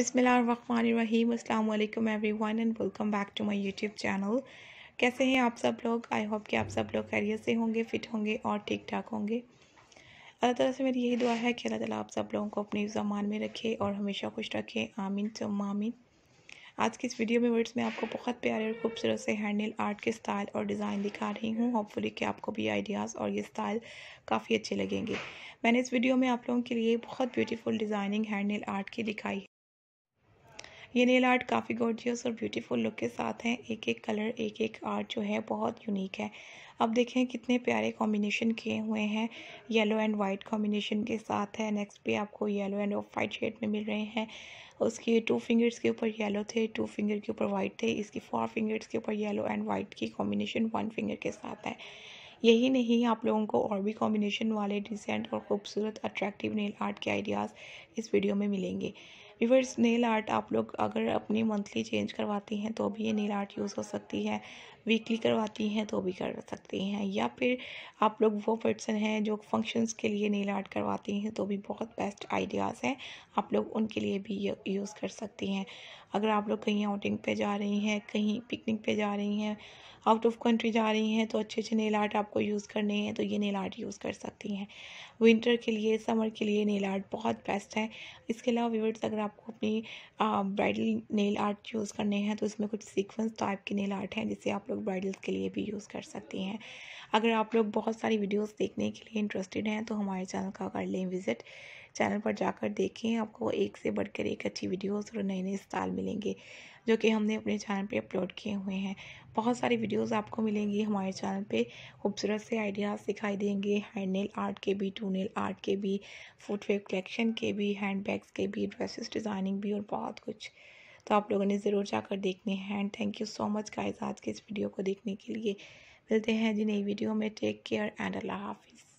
बिसमीम अल्लाम everyone and welcome back to my YouTube channel कैसे हैं आप सब लोग आई होप कि आप सब लोग खैरियत से होंगे फिट होंगे और ठीक ठाक होंगे अल्लाह ताला से मेरी यही दुआ है कि अल्लाह ताला आप सब लोगों को अपनी जमान में रखे और हमेशा खुश रखें आमीन सुम आमीन आज की इस वीडियो में वर्ड्स में आपको बहुत प्यारे और खूबसूरत से हैंडल आर्ट के स्टाइल और डिज़ाइन दिखा रही हूँ होपफुली कि आपको भी आइडियाज़ और ये स्टाइल काफ़ी अच्छे लगेंगे मैंने इस वीडियो में आप लोगों के लिए बहुत ब्यूटीफुल डिज़ाइनिंग हैंडल आर्ट की दिखाई है ये नेल आर्ट काफ़ी गोर्जियस और ब्यूटीफुल लुक के साथ हैं एक एक कलर एक एक आर्ट जो है बहुत यूनिक है अब देखें कितने प्यारे कॉम्बिनेशन किए हुए हैं येलो एंड वाइट कॉम्बिनेशन के साथ है नेक्स्ट पे आपको yellow and off white shade में मिल रहे हैं उसके टू फिंगर्स के ऊपर येलो थे टू फिंगर के ऊपर वाइट थे इसकी फोर फिंगर्स के ऊपर येलो एंड वाइट की कॉम्बिनेशन वन फिंगर के साथ है यही नहीं आप लोगों को और भी कॉम्बिनेशन वाले डिसेंट और खूबसूरत अट्रैक्टिव नेल आर्ट के आइडियाज़ इस वीडियो में मिलेंगे विवर्स नेल आर्ट आप लोग अगर अपनी मंथली चेंज करवाती हैं तो भी ये नेल आर्ट यूज़ हो सकती है वीकली करवाती हैं तो भी कर सकती हैं या फिर आप लोग वो पर्सन हैं जो फंक्शंस के लिए नेल आर्ट करवाती हैं तो भी बहुत बेस्ट आइडियाज़ हैं आप लोग उनके लिए भी यूज़ कर सकती हैं अगर आप लोग कहीं आउटिंग पे जा रही हैं कहीं पिकनिक पे जा रही हैं आउट ऑफ कंट्री जा रही हैं तो अच्छे अच्छे नेल आर्ट आपको यूज़ करने हैं तो ये नेल आर्ट यूज़ कर सकती हैं विंटर के लिए समर के लिए नेल आर्ट बहुत बेस्ट है इसके अलावा व्यूवर्स अगर आप आपको अपनी ब्राइडल नेल आर्ट यूज़ करने हैं तो इसमें कुछ सीक्वेंस टाइप के नेल आर्ट हैं जिसे आप लोग ब्राइडल्स के लिए भी यूज़ कर सकती हैं अगर आप लोग बहुत सारी वीडियोस देखने के लिए इंटरेस्टेड हैं तो हमारे चैनल का कर लें विज़िट चैनल पर जाकर देखें आपको एक से बढ़कर एक अच्छी वीडियोस और नए नए स्टाइल मिलेंगे जो कि हमने अपने चैनल पे अपलोड किए हुए हैं बहुत सारी वीडियोस आपको मिलेंगी हमारे चैनल पे खूबसूरत से आइडियाज़ दिखाई देंगे हैंड नेल आर्ट के भी टू नेल आर्ट के भी फुटवेयर कलेक्शन के भी हैंड बैग्स के भी ड्रेसेस डिज़ाइनिंग भी और बहुत कुछ तो आप लोगों ने ज़रूर जाकर देखने हैं thank you so much guys आज के इस वीडियो को देखने के लिए मिलते हैं जी नई वीडियो में टेक केयर एंड अल्लाह हाफिज़